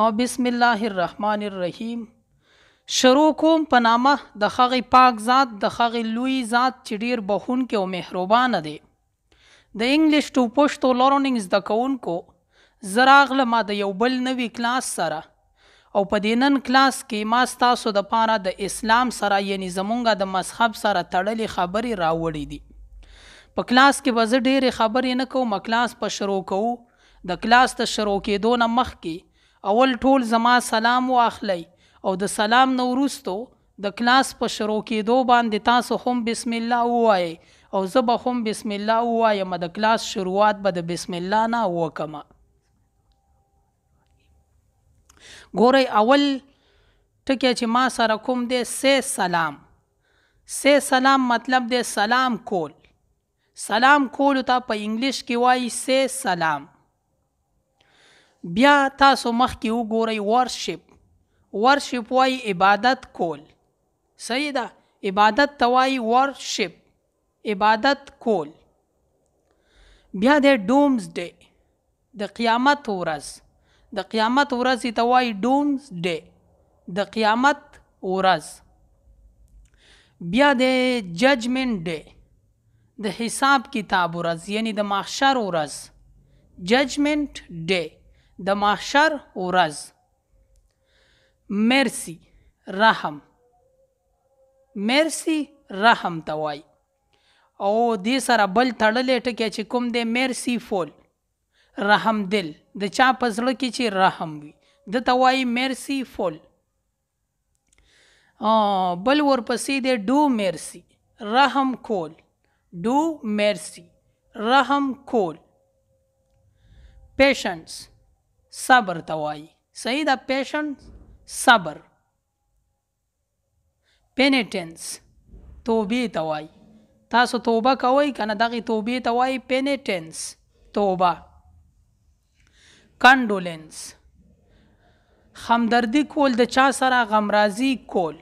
او بسم الله الرحمن الرحیم شروع کوم په نامه د خغه پاک ذات د خغه لوی ذات چې ډیر بخون کې او مهربان دی د انګلیش ټو پښتو لرنینګ زده کوونکو زراغله ما د یو بل نوی کلاس سره او په دینن کلاس کې ما تاسو د پاره د اسلام سره یعنی زمونږه د مذهب سره تړلې خبرې راوړې دي په کلاس کې به زه ډېرې خبرې نه کوم کلاس په شروع کوو د کلاس ته شروع کېدو نه مخکې اول ټول زما سلام واخلی او د سلام نو وروستو د کلاس په شروع کېدو باندې تاسو هم بسم الله ووایئ او زه به هم بسم الله ووایم د کلاس شروعات به د بسم الله نه وکم ګورئ اول ټکی چې ما سره کوم دی سه سلام سه سلام مطلب دی سلام کول سلام کولو ته په انګلیش کې وایي سه سلام بیا تاسو مخکې وګورئ ورشپ ورشپ وای عبادت کول صحیح ده عبادت ته وای ورشپ عبادت کول بیا د ډومز ډے د قیامت ورځ د قیامت ورځ ته وای ډومز ډے د قیامت ورځ بیا د ججمنت ډے د حساب کتاب ورځ یعنی د محشر ورځ ججمنت ډے د محشر ورځ مرسی رحم مرسی رحم ته وای او دې سره بل تړلې ټکی چې کوم دې مرسی فول رحم دل د چا پزړه کې چې رحم وي د ته وای مرسی فول بل ورپسې دې ډو مرسی رحم کول ډو مرسی رحم کول پیشنس صبر ته وایي صحیح ده پیشنس صبر پینیټنس توبې ته وایي تاسو توبه کوئ کنه دغه توبې ته وایي پینیټنس توبه کنډولنس همدردی کول د چا سره غمرازي کول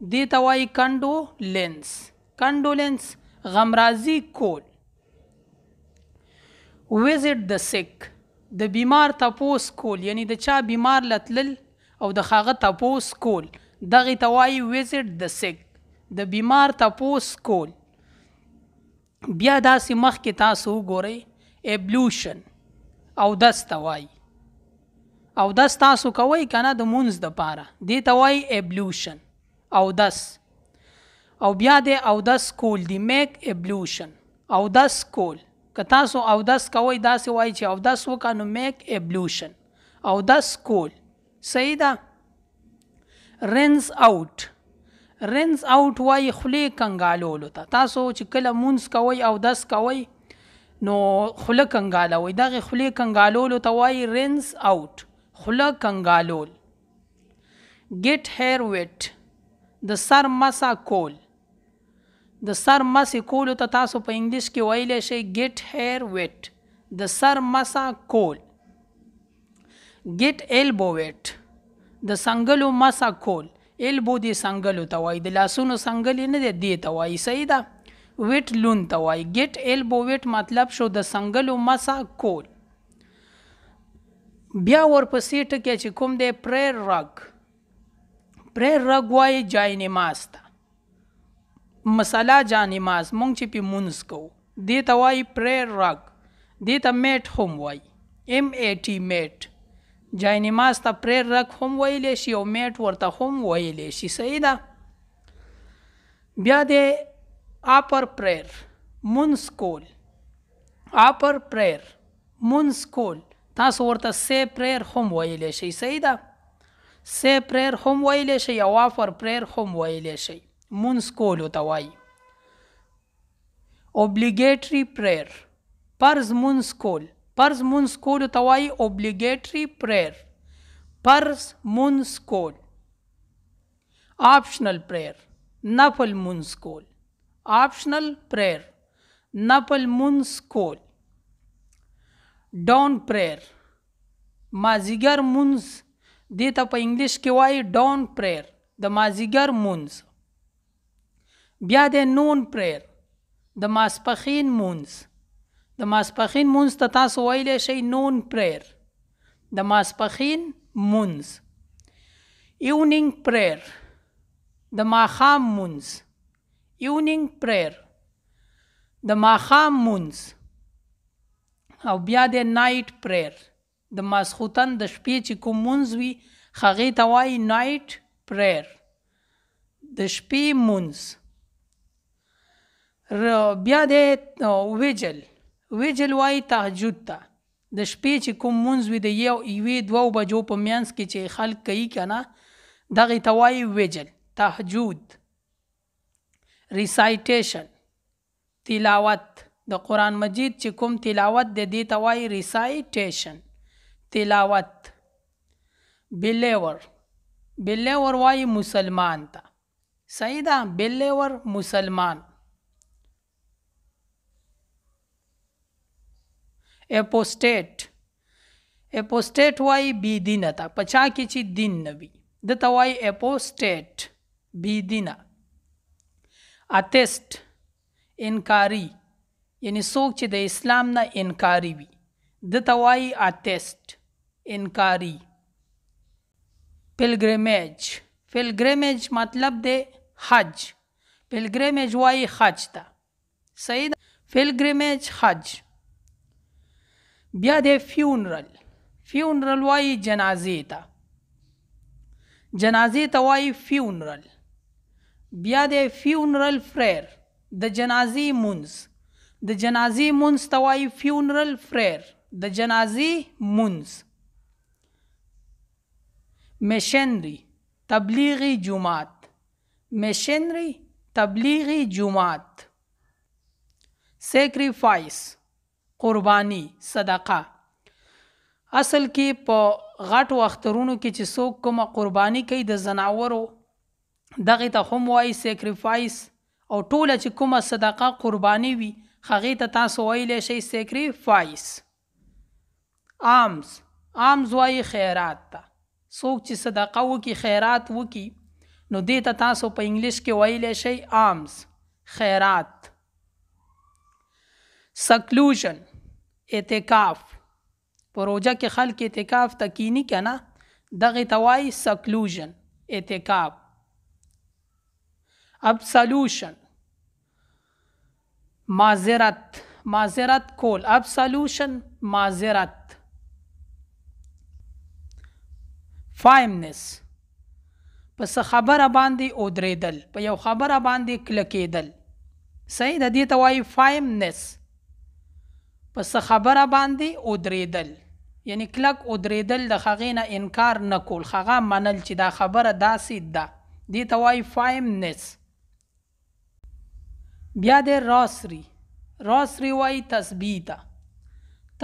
دې ته وایي کنډولنس کنډولنس غمرازي کول وزټ د سیک د بیمار تپوس کول یعنی د چا بیمار لتلل او د خاغه تپوس کول دغه توای وزټ د سیک د بیمار تپوس کول بیا داسې مخ کې تاسو وګورئ ایبلوشن او دس توای او دس تاسو کوي کنه د مونز د پاره دی توای ایبلوشن او دس او بیا د او دس کول دی میک ایبلوشن او دس کول که تاسو او داس کوي داسې وایي چې او داس وکړه نو میک ابلوشن او داس کول صحیح ده رینز اوټ رینز اوټ وای خله کنګالولو ته تاسو چې کله مونږ کوي او داس کوي نو خله کنګالوي دغه خله کنګالولو ته وای رینز اوټ خله کنګالول ګیټ هیر ویټ د سر مسا کول د سر مس کول ته تاسو په انګلیش کې ویل شي ګیټ هیر ویټ د سر مسا کول ګیټ البو ویټ د سنگلو مسا کول البو دی سنگلو ته وای د لاسونو سنگلی نه دی دی ته وای صحیح ده ویټ لون ته وای ګیټ البو ویټ مطلب شو د سنگلو مسا کول بیا ورپسې ټکی چې کوم دی پریر رګ پریر رګ وای جای نماز ته مسله جانماز مونږ چې په مونږ کوو دې ته وایي پریر راګ دې ته میټ هم وایي ایم ای ټی میټ جای نماز ته پریر رک هم ویلی شي او میټ ورته هم ویلی شي صحیح ده بیا د اپر پریر مونس کول اپر پریر مونس کول تاسو ورته سی پریر هم ویلی شي صحیح ده سی پریر هم ویلی شي او اپر پریر هم ویلی شي मुंस मुंसकोल होतावाई ओब्लीगेटरी प्रेयर पर्ज मुंस कोल पर्ज मुंस मुंसकोल होतावाई ओब्लीगेटरी प्रेयर पर्ज मुंस कोल ऑप्शनल प्रेयर नफल मुंस कोल ऑप्शनल प्रेयर नफल मुंस कोल डॉन प्रेयर माजिगर मुंस देता पर इंग्लिश के वाई डॉन प्रेयर द माजिगर मुंस بیا د نون پریر د ماسپخین مونز د ماسپخین مونز ته تاسو ویلې شي نون پریر د ماسپخین مونز ایونینګ پریر د ماخام مونز ایونینګ پریر د ماخام مونز او بیا د نایټ پریر د ماسخوتن د شپې چې کوم مونز وي هغې ته وایي نایټ پریر د شپې مونز بیا د ویجل ویجل وای تهجد ته د شپې چې کوم مونږ وي د یو ایوې دوو بجو په میانس کې چې خلک کوي کنه دغه ته وای ویجل تهجد ریسایټیشن تلاوت د قران مجید چې کوم تلاوت د دې ته وای ریسایټیشن تلاوت بلیور بلیور وای مسلمان ته صحیح ده بلیور مسلمان एपोस्टेट एपोस्टेट वाई बी दिन था पचा के ची दिन नवी दता वाई एपोस्टेट बी दिना अतेस्ट इनकारी यानी सोख चिद इस्लाम ना इनकारी भी दता वाई अतेस्ट इनकारी पिलग्रेमेज पिलग्रेमेज मतलब दे हज पिलग्रेमेज वाई हज था सही फिलग्रेमेज हज بیا د فیونرل فیونرل وای جنازې ته جنازې ته وای فیونرل بیا د فیونرل فریر د جنازې مونز د جنازې مونز ته وای فیونرل فریر د جنازې مونز مشنری تبلیغی جماعت مشنری تبلیغی جماعت سیکریفایس قربانی صدقه اصل کې په غټو اخترونو کې چې څوک کومه قربانی کوي د زناورو دغه ته هم وایي سیکریفایس او ټوله چې کومه صدقه قربانی وي هغې ته تاسو ویلی شئ سیکریفایس آمز آمز وایي خیرات ته څوک چې صدقه وکي خیرات وکي نو دې ته تاسو په انګلیش کې ویلی شئ آمز خیرات سکلوشن اعتکاف په روزه کې خلک اعتکاف تکینی کنه دغه توای سکلوژن اعتکاف ابسولوشن معذرت معذرت کول ابسولوشن معذرت فایمنس پس خبره باندې او درېدل په یو خبره باندې کلکېدل صحیح د دې توای فایمنس پس خبره باندې او درېدل یعنی کلک او درېدل د خغې نه انکار نه کول خغه منل چې دا خبره داسې ده دې ته وایي فایمنس بیا د راسري راسري وایي تسبیح ته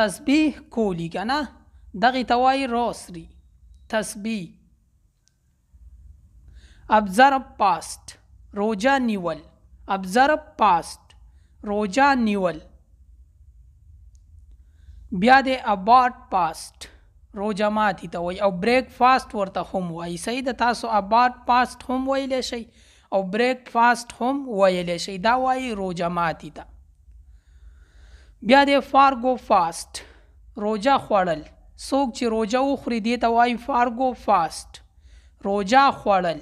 تسبیح کولی که نه دغې ته وایي راسري تسبیح observe past روجا نیول observe past روجا نیول بیا د اباټ پاست روزه ماتي ته وای او بریک فاست ورته هم وای صحیح د تاسو اباټ پاست هم ویلی شي او بریک فاست هم ویلی شي دا وای روزه ماتي ته بیا د فارګو فاست روزه خوړل څوک چې روزه وخوري دې ته وای فارګو فاست روزه خوړل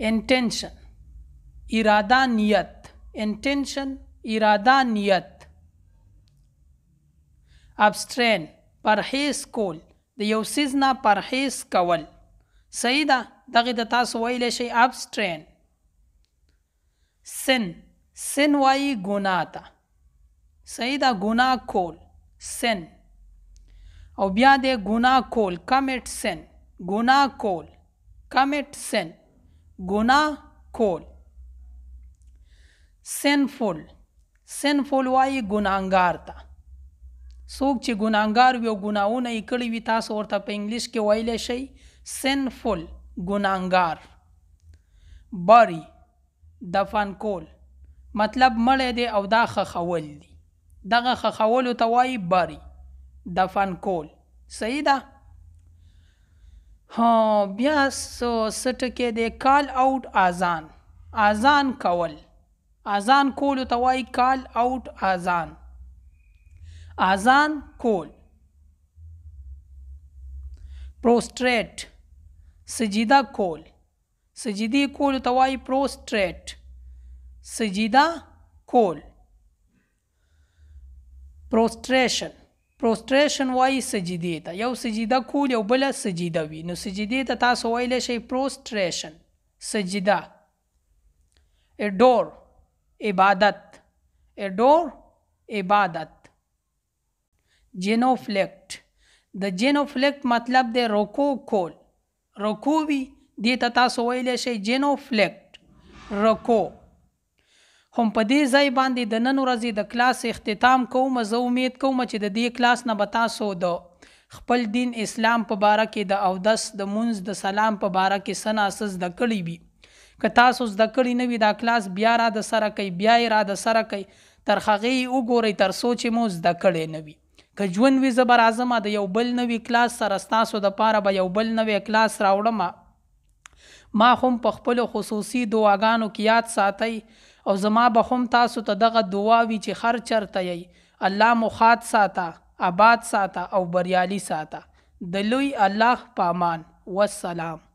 انټنشن اراده نیت انټنشن اراده نیت ابسترین پرهیز کول د یو سیز نه پرهیز کول صحیح ده دغه د تاسو ویلی شئ ابسترین سن سن وایي ګناه ته صحیح ده ګناه کول سن او بیا د ګناه کول کمیټ سن ګناه کول کمیټ سن ګناه کول سنفول سنفول وایي ګناهګار ته څوک چې ګناګار وي او ګناونه یې کړي وي تاسو ورته په انګلیش کې ویلی شئ سینفل ګناګار باری دفن کول مطلب مړی دی او دا خخول دی دغه خخولو ته وایي باری دفن کول صحیح ده بیا سټکې دی کال اوټ اذان اذان کول اذان کولو ته وایي کال اوټ اذان اذان کول پروستریټ سجیده کول سجیدی کول ته وایي پروستریټ سجیده کول پروستریشن پروستریشن وایي سجیدې ته یو سجیده کول یو بل سجیده وي نو سجیدې ته تاسو ویلی شئ پروستریشن سجیده اډور عبادت اډور عبادت جنوفلیکټ د جنوفلیکټ مطلب د روکو کول روکو وی دې ته تاسو ویلې شي جنوفلیکټ روکو هم په دې ځای باندې د نن ورځې د کلاس اختتام کوم زه امید کوم چې د دې کلاس نه به تاسو د خپل دین اسلام په باره کې د اودس د منځ د سلام په باره کې سناسز د کړی وي که تاسو زده کړی نه وي دا کلاس بیا را د سره کوي بیا را د سره کوي تر هغې وګورئ تر څو چې مو زده کړی نه وي که ژوند وي زه به راځم د یو بل نوي کلاس سره ستاسو دپاره به یو بل نوی کلاس راوړم ما هم په خپلو خصوصي دعاګانو کې یاد ساتئ او زما به هم تاسو ته دغه دعا وي چې هر چرته یی الله مو خات ساته آباد ساته او بریالي ساته د لوی الله پامان والسلام